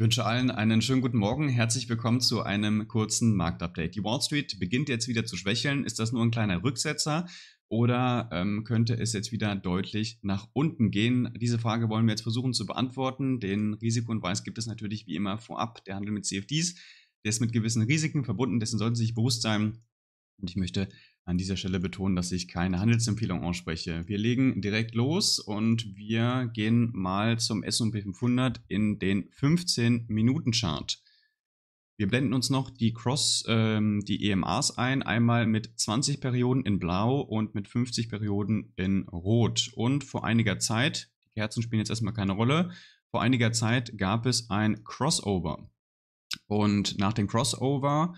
Ich wünsche allen einen schönen guten Morgen. Herzlich willkommen zu einem kurzen Marktupdate. Die Wall Street beginnt jetzt wieder zu schwächeln. Ist das nur ein kleiner Rücksetzer oder ähm, könnte es jetzt wieder deutlich nach unten gehen? Diese Frage wollen wir jetzt versuchen zu beantworten. Den Risikohinweis gibt es natürlich wie immer vorab. Der Handel mit CFDs, der ist mit gewissen Risiken verbunden. Dessen sollten Sie sich bewusst sein. Und ich möchte an dieser Stelle betonen, dass ich keine Handelsempfehlung ausspreche. Wir legen direkt los und wir gehen mal zum S&P 500 in den 15-Minuten-Chart. Wir blenden uns noch die Cross, ähm, die EMAs ein, einmal mit 20 Perioden in Blau und mit 50 Perioden in Rot. Und vor einiger Zeit, die Kerzen spielen jetzt erstmal keine Rolle, vor einiger Zeit gab es ein Crossover. Und nach dem Crossover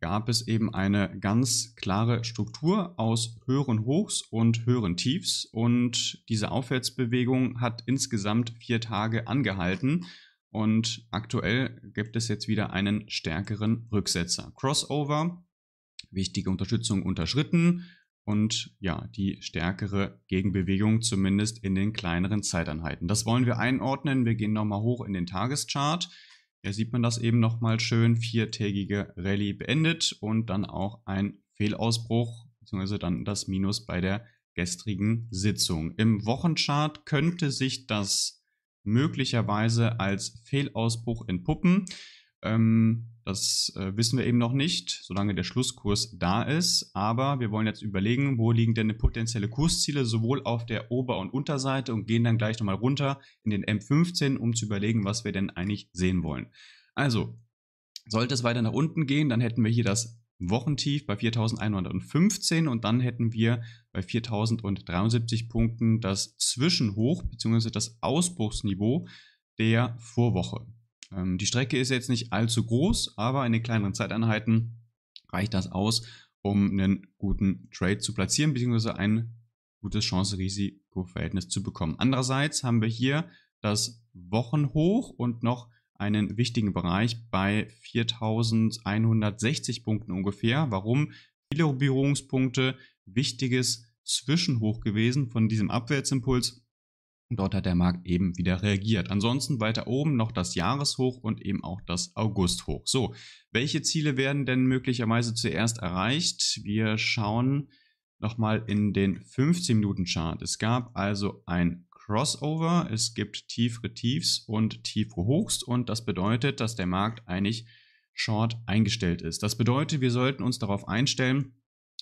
gab es eben eine ganz klare Struktur aus höheren Hochs und höheren Tiefs und diese Aufwärtsbewegung hat insgesamt vier Tage angehalten und aktuell gibt es jetzt wieder einen stärkeren Rücksetzer. Crossover, wichtige Unterstützung unterschritten und ja, die stärkere Gegenbewegung zumindest in den kleineren Zeiteinheiten. Das wollen wir einordnen. Wir gehen nochmal hoch in den Tageschart. Hier sieht man das eben nochmal schön, viertägige Rallye beendet und dann auch ein Fehlausbruch, beziehungsweise dann das Minus bei der gestrigen Sitzung. Im Wochenchart könnte sich das möglicherweise als Fehlausbruch entpuppen. Ähm, das äh, wissen wir eben noch nicht, solange der Schlusskurs da ist. Aber wir wollen jetzt überlegen, wo liegen denn potenzielle Kursziele, sowohl auf der Ober- und Unterseite und gehen dann gleich nochmal runter in den M15, um zu überlegen, was wir denn eigentlich sehen wollen. Also, sollte es weiter nach unten gehen, dann hätten wir hier das Wochentief bei 4115 und dann hätten wir bei 4073 Punkten das Zwischenhoch bzw. das Ausbruchsniveau der Vorwoche. Ähm, die Strecke ist jetzt nicht allzu groß, aber in den kleineren Zeiteinheiten reicht das aus, um einen guten Trade zu platzieren, beziehungsweise ein gutes Chance-Risiko-Verhältnis zu bekommen. Andererseits haben wir hier das Wochenhoch und noch einen wichtigen Bereich bei 4160 Punkten ungefähr. Warum? Viele Berührungspunkte, wichtiges Zwischenhoch gewesen von diesem Abwärtsimpuls und dort hat der Markt eben wieder reagiert. Ansonsten weiter oben noch das Jahreshoch und eben auch das Augusthoch. So, welche Ziele werden denn möglicherweise zuerst erreicht? Wir schauen nochmal in den 15-Minuten-Chart. Es gab also ein Crossover, es gibt tiefere Tiefs und tiefere Hochs und das bedeutet, dass der Markt eigentlich short eingestellt ist. Das bedeutet, wir sollten uns darauf einstellen,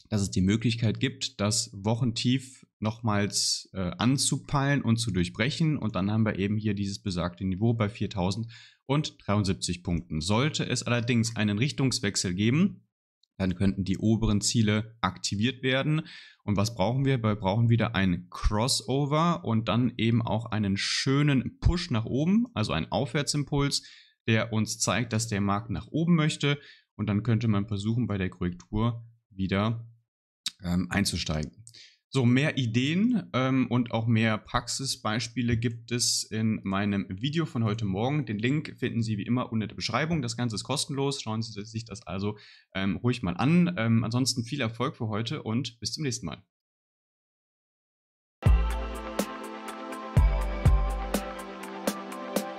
dass es die Möglichkeit gibt, dass Wochentief nochmals äh, anzupeilen und zu durchbrechen. Und dann haben wir eben hier dieses besagte Niveau bei 4073 Punkten. Sollte es allerdings einen Richtungswechsel geben, dann könnten die oberen Ziele aktiviert werden. Und was brauchen wir? Wir brauchen wieder ein Crossover und dann eben auch einen schönen Push nach oben, also einen Aufwärtsimpuls, der uns zeigt, dass der Markt nach oben möchte. Und dann könnte man versuchen, bei der Korrektur wieder ähm, einzusteigen. So, mehr Ideen ähm, und auch mehr Praxisbeispiele gibt es in meinem Video von heute Morgen. Den Link finden Sie wie immer unter der Beschreibung. Das Ganze ist kostenlos. Schauen Sie sich das also ähm, ruhig mal an. Ähm, ansonsten viel Erfolg für heute und bis zum nächsten Mal.